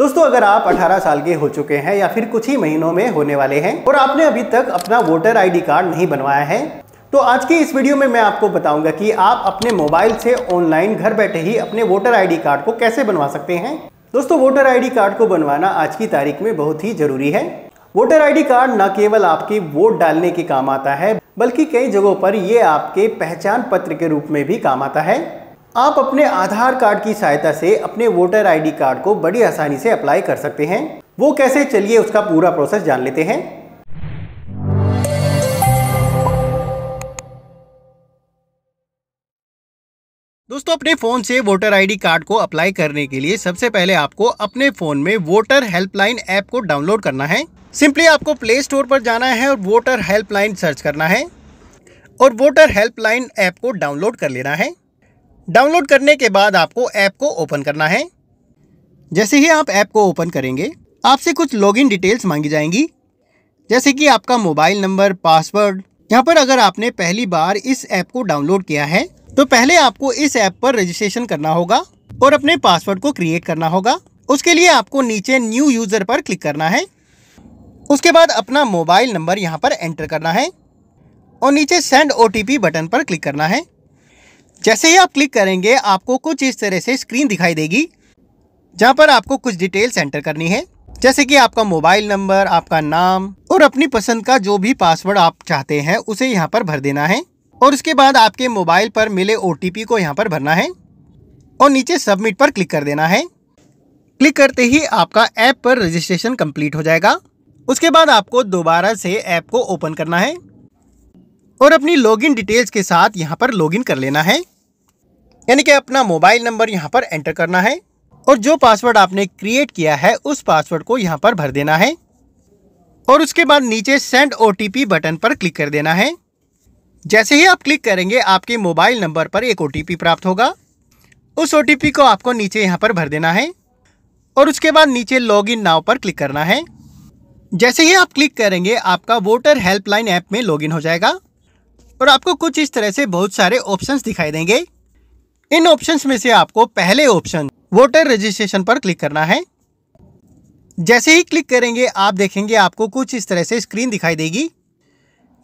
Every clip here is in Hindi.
दोस्तों अगर आप 18 साल के हो चुके हैं या फिर कुछ ही महीनों में होने वाले हैं और आपने अभी तक अपना वोटर आईडी कार्ड नहीं बनवाया है तो आज की इस वीडियो में मैं आपको बताऊंगा कि आप अपने मोबाइल से ऑनलाइन घर बैठे ही अपने वोटर आईडी कार्ड को कैसे बनवा सकते हैं दोस्तों वोटर आई कार्ड को बनवाना आज की तारीख में बहुत ही जरूरी है वोटर आई कार्ड न केवल आपके वोट डालने के काम आता है बल्कि कई जगहों पर ये आपके पहचान पत्र के रूप में भी काम आता है आप अपने आधार कार्ड की सहायता से अपने वोटर आईडी कार्ड को बड़ी आसानी से अप्लाई कर सकते हैं वो कैसे चलिए उसका पूरा प्रोसेस जान लेते हैं दोस्तों अपने फ़ोन से वोटर आईडी कार्ड को अप्लाई करने के लिए सबसे पहले आपको अपने फ़ोन में वोटर हेल्पलाइन ऐप को डाउनलोड करना है सिंपली आपको प्ले स्टोर पर जाना है और वोटर हेल्पलाइन सर्च करना है और वोटर हेल्पलाइन ऐप को डाउनलोड कर लेना है डाउनलोड करने के बाद आपको ऐप को ओपन करना है जैसे ही आप ऐप को ओपन करेंगे आपसे कुछ लॉगिन डिटेल्स मांगी जाएंगी जैसे कि आपका मोबाइल नंबर पासवर्ड यहाँ पर अगर आपने पहली बार इस ऐप को डाउनलोड किया है तो पहले आपको इस ऐप पर रजिस्ट्रेशन करना होगा और अपने पासवर्ड को क्रिएट करना होगा उसके लिए आपको नीचे न्यू यूज़र पर क्लिक करना है उसके बाद अपना मोबाइल नंबर यहाँ पर एंटर करना है और नीचे सेंड ओ बटन पर क्लिक करना है जैसे ही आप क्लिक करेंगे आपको कुछ इस तरह से स्क्रीन दिखाई देगी जहाँ पर आपको कुछ डिटेल्स एंटर करनी है जैसे कि आपका मोबाइल नंबर आपका नाम और अपनी पसंद का जो भी पासवर्ड आप चाहते हैं उसे यहाँ पर भर देना है और उसके बाद आपके मोबाइल पर मिले ओ को यहाँ पर भरना है और नीचे सबमिट पर क्लिक कर देना है क्लिक करते ही आपका ऐप पर रजिस्ट्रेशन कंप्लीट हो जाएगा उसके बाद आपको दोबारा से ऐप को ओपन करना है और अपनी लॉगिन डिटेल्स के साथ यहाँ पर लॉगिन कर लेना है यानी कि अपना मोबाइल नंबर यहाँ पर एंटर करना है और जो पासवर्ड आपने क्रिएट किया है उस पासवर्ड को यहाँ पर भर देना है और उसके बाद नीचे सेंड ओ बटन पर क्लिक कर देना है जैसे ही आप क्लिक करेंगे आपके मोबाइल नंबर पर एक ओ प्राप्त होगा उस ओ को आपको नीचे यहाँ पर भर देना है और उसके बाद नीचे लॉग इन नाव पर क्लिक करना है जैसे ही आप क्लिक करेंगे आपका वोटर हेल्पलाइन ऐप में लॉगिन हो जाएगा और आपको कुछ इस तरह से बहुत सारे ऑप्शंस दिखाई देंगे इन ऑप्शंस में से आपको पहले ऑप्शन वोटर रजिस्ट्रेशन पर क्लिक करना है जैसे ही क्लिक करेंगे आप देखेंगे आपको कुछ इस तरह से स्क्रीन दिखाई देगी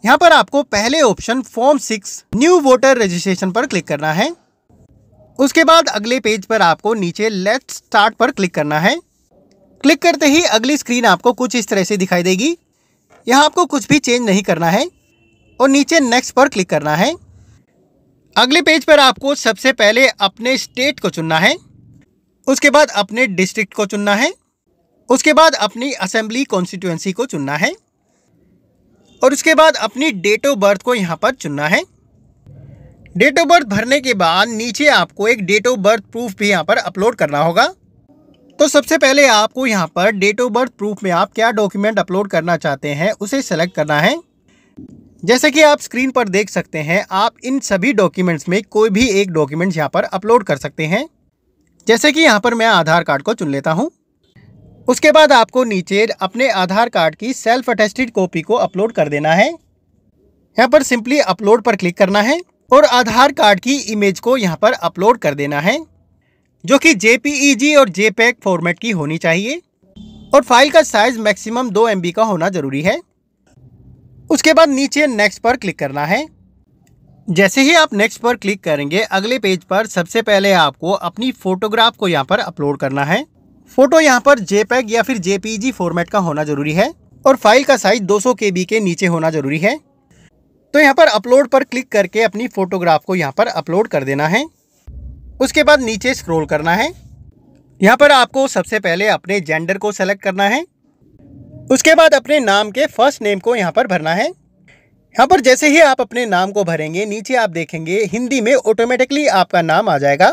यहाँ पर आपको पहले option form six new voter registration पर क्लिक करना है उसके बाद अगले पेज पर आपको नीचे लेट स्टार्ट पर क्लिक करना है क्लिक करते ही अगली स्क्रीन आपको कुछ इस तरह से दिखाई देगी यहाँ आपको कुछ भी चेंज नहीं करना है और नीचे नेक्स्ट पर क्लिक करना है अगले पेज पर आपको सबसे पहले अपने स्टेट को चुनना है उसके बाद अपने डिस्ट्रिक्ट को चुनना है उसके बाद अपनी असेंबली कॉन्स्टिट्यूएंसी को चुनना है और उसके बाद अपनी डेट ऑफ बर्थ को यहाँ पर चुनना है डेट ऑफ बर्थ भरने के बाद नीचे आपको एक डेट ऑफ बर्थ प्रूफ भी यहाँ पर अपलोड करना होगा तो सबसे पहले आपको यहाँ पर डेट ऑफ बर्थ प्रूफ में आप क्या डॉक्यूमेंट अपलोड करना चाहते हैं उसे सेलेक्ट करना है जैसे कि आप स्क्रीन पर देख सकते हैं आप इन सभी डॉक्यूमेंट्स में कोई भी एक डॉक्यूमेंट्स यहाँ पर अपलोड कर सकते हैं जैसे कि यहाँ पर मैं आधार कार्ड को चुन लेता हूँ उसके बाद आपको नीचे अपने आधार कार्ड की सेल्फ अटेस्टेड कॉपी को अपलोड कर देना है यहाँ पर सिंपली अपलोड पर क्लिक करना है और आधार कार्ड की इमेज को यहाँ पर अपलोड कर देना है जो कि जे e और जे फॉर्मेट e की होनी चाहिए और फाइल का साइज़ मैक्सिमम दो एम का होना ज़रूरी है उसके बाद नीचे नेक्स्ट पर क्लिक करना है जैसे ही आप नेक्स्ट पर क्लिक करेंगे अगले पेज पर सबसे पहले आपको अपनी फोटोग्राफ को यहाँ पर अपलोड करना है फोटो यहाँ पर जेपैग या फिर जेपीजी फॉर्मेट का होना जरूरी है और फाइल का साइज 200 सौ के नीचे होना जरूरी है तो यहाँ पर अपलोड पर क्लिक करके अपनी फोटोग्राफ को यहाँ पर अपलोड कर देना है उसके बाद नीचे स्क्रॉल करना है यहाँ पर आपको सबसे पहले अपने जेंडर को सेलेक्ट करना है उसके बाद अपने नाम के फर्स्ट नेम को यहाँ पर भरना है यहाँ पर जैसे ही आप अपने नाम को भरेंगे नीचे आप देखेंगे हिंदी में ऑटोमेटिकली आपका नाम आ जाएगा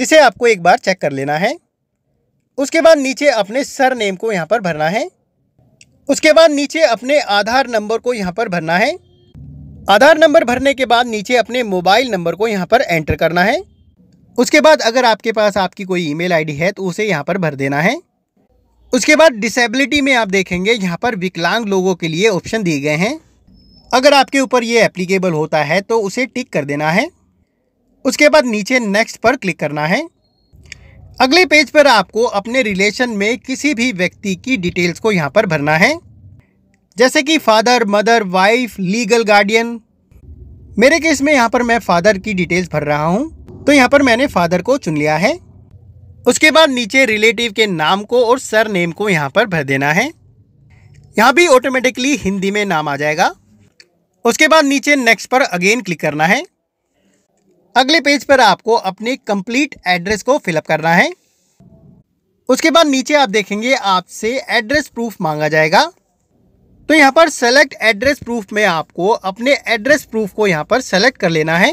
जिसे आपको एक बार चेक कर लेना है उसके बाद नीचे अपने सर नेम को यहाँ पर भरना है उसके बाद नीचे अपने आधार नंबर को यहाँ पर भरना है आधार नंबर भरने के बाद नीचे अपने मोबाइल नंबर को यहाँ पर एंटर करना है उसके बाद अगर आपके पास आपकी कोई ईमेल आईडी है तो उसे यहाँ पर भर देना है उसके बाद डिसेबिलिटी में आप देखेंगे यहाँ पर विकलांग लोगों के लिए ऑप्शन दिए गए हैं अगर आपके ऊपर ये एप्लीकेबल होता है तो उसे टिक कर देना है उसके बाद नीचे नेक्स्ट पर क्लिक करना है अगले पेज पर आपको अपने रिलेशन में किसी भी व्यक्ति की डिटेल्स को यहाँ पर भरना है जैसे कि father mother wife legal guardian मेरे केस में यहाँ पर मैं फ़ादर की डिटेल्स भर रहा हूँ तो यहाँ पर मैंने फ़ादर को चुन लिया है उसके बाद नीचे रिलेटिव के नाम को और सर नेम को यहाँ पर भर देना है यहाँ भी ऑटोमेटिकली हिंदी में नाम आ जाएगा उसके बाद नीचे नेक्स्ट पर अगेन क्लिक करना है अगले पेज पर आपको अपने कंप्लीट एड्रेस को फिलअप करना है उसके बाद नीचे आप देखेंगे आपसे एड्रेस प्रूफ मांगा जाएगा तो यहाँ पर सेलेक्ट एड्रेस प्रूफ में आपको अपने एड्रेस प्रूफ को यहाँ पर सेलेक्ट कर लेना है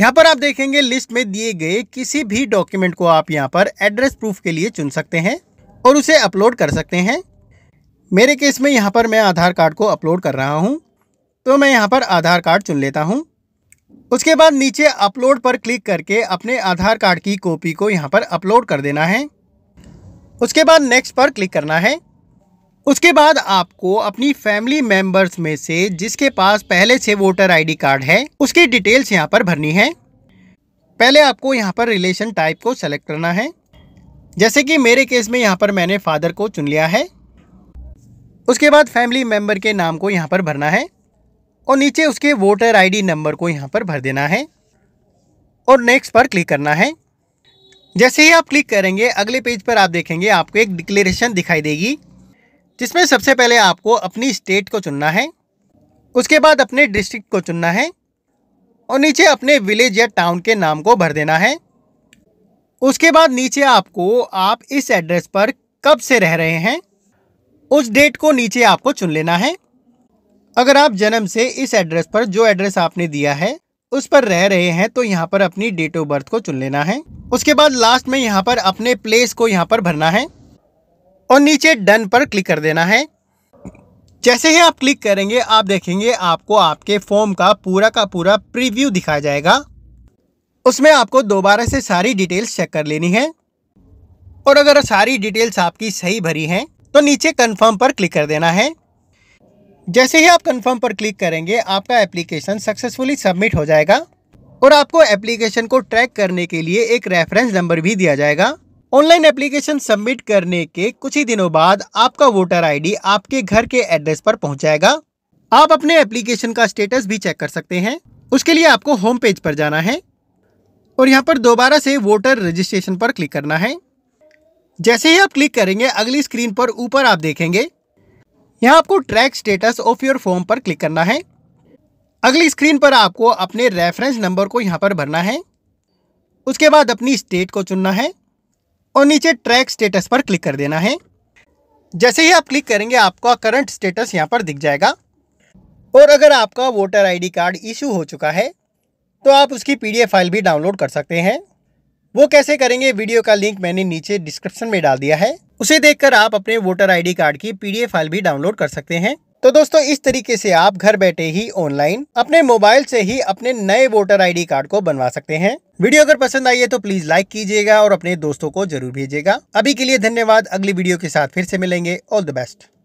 यहाँ पर आप देखेंगे लिस्ट में दिए गए किसी भी डॉक्यूमेंट को आप यहाँ पर एड्रेस प्रूफ के लिए चुन सकते हैं और उसे अपलोड कर सकते हैं मेरे केस में यहाँ पर मैं आधार कार्ड को अपलोड कर रहा हूँ तो मैं यहाँ पर आधार कार्ड चुन लेता हूँ उसके बाद नीचे अपलोड पर क्लिक करके अपने आधार कार्ड की कॉपी को यहाँ पर अपलोड कर देना है उसके बाद नेक्स्ट पर क्लिक करना है उसके बाद आपको अपनी फैमिली मेंबर्स में से जिसके पास पहले से वोटर आईडी कार्ड है उसकी डिटेल्स यहाँ पर भरनी है पहले आपको यहाँ पर रिलेशन टाइप को सेलेक्ट करना है जैसे कि मेरे केस में यहाँ पर मैंने फादर को चुन लिया है उसके बाद फैमिली मेंबर के नाम को यहाँ पर भरना है और नीचे उसके वोटर आईडी नंबर को यहाँ पर भर देना है और नेक्स्ट पर क्लिक करना है जैसे ही आप क्लिक करेंगे अगले पेज पर आप देखेंगे आपको एक डिक्लेरेशन दिखाई देगी जिसमें सबसे पहले आपको अपनी स्टेट को चुनना है उसके बाद अपने डिस्ट्रिक्ट को चुनना है और नीचे अपने विलेज या टाउन के नाम को भर देना है उसके बाद नीचे आपको आप इस एड्रेस पर कब से रह रहे हैं उस डेट को नीचे आपको चुन लेना है अगर आप जन्म से इस एड्रेस पर जो एड्रेस आपने दिया है उस पर रह रहे हैं तो यहाँ पर अपनी डेट ऑफ बर्थ को चुन लेना है उसके बाद लास्ट में यहाँ पर अपने प्लेस को यहाँ पर भरना है और नीचे डन पर क्लिक कर देना है जैसे ही आप क्लिक करेंगे आप देखेंगे आपको आपके फॉर्म का पूरा का पूरा प्रीव्यू दिखाया जाएगा उसमें आपको दोबारा से सारी डिटेल्स चेक कर लेनी है और अगर सारी डिटेल्स आपकी सही भरी हैं तो नीचे कन्फर्म पर क्लिक कर देना है जैसे ही आप कन्फर्म पर क्लिक करेंगे आपका एप्लीकेशन सक्सेसफुली सबमिट हो जाएगा और आपको एप्लीकेशन को ट्रैक करने के लिए एक रेफरेंस नंबर भी दिया जाएगा ऑनलाइन एप्लीकेशन सबमिट करने के कुछ ही दिनों बाद आपका वोटर आईडी आपके घर के एड्रेस पर जाएगा आप अपने एप्लीकेशन का स्टेटस भी चेक कर सकते हैं उसके लिए आपको होम पेज पर जाना है और यहाँ पर दोबारा से वोटर रजिस्ट्रेशन पर क्लिक करना है जैसे ही आप क्लिक करेंगे अगली स्क्रीन पर ऊपर आप देखेंगे यहाँ आपको track status of your form पर क्लिक करना है अगली स्क्रीन पर आपको अपने रेफरेंस नंबर को यहाँ पर भरना है उसके बाद अपनी स्टेट को चुनना है और नीचे ट्रैक स्टेटस पर क्लिक कर देना है जैसे ही आप क्लिक करेंगे आपका करंट स्टेटस यहाँ पर दिख जाएगा और अगर आपका वोटर आईडी कार्ड इशू हो चुका है तो आप उसकी पीडीएफ फाइल भी डाउनलोड कर सकते हैं वो कैसे करेंगे वीडियो का लिंक मैंने नीचे डिस्क्रिप्शन में डाल दिया है उसे देखकर आप अपने वोटर आईडी कार्ड की पीडीएफ फाइल भी डाउनलोड कर सकते हैं तो दोस्तों इस तरीके से आप घर बैठे ही ऑनलाइन अपने मोबाइल से ही अपने नए वोटर आईडी कार्ड को बनवा सकते हैं वीडियो अगर पसंद आई है तो प्लीज लाइक कीजिएगा और अपने दोस्तों को जरूर भेजिएगा अभी के लिए धन्यवाद अगली वीडियो के साथ फिर से मिलेंगे ऑल द बेस्ट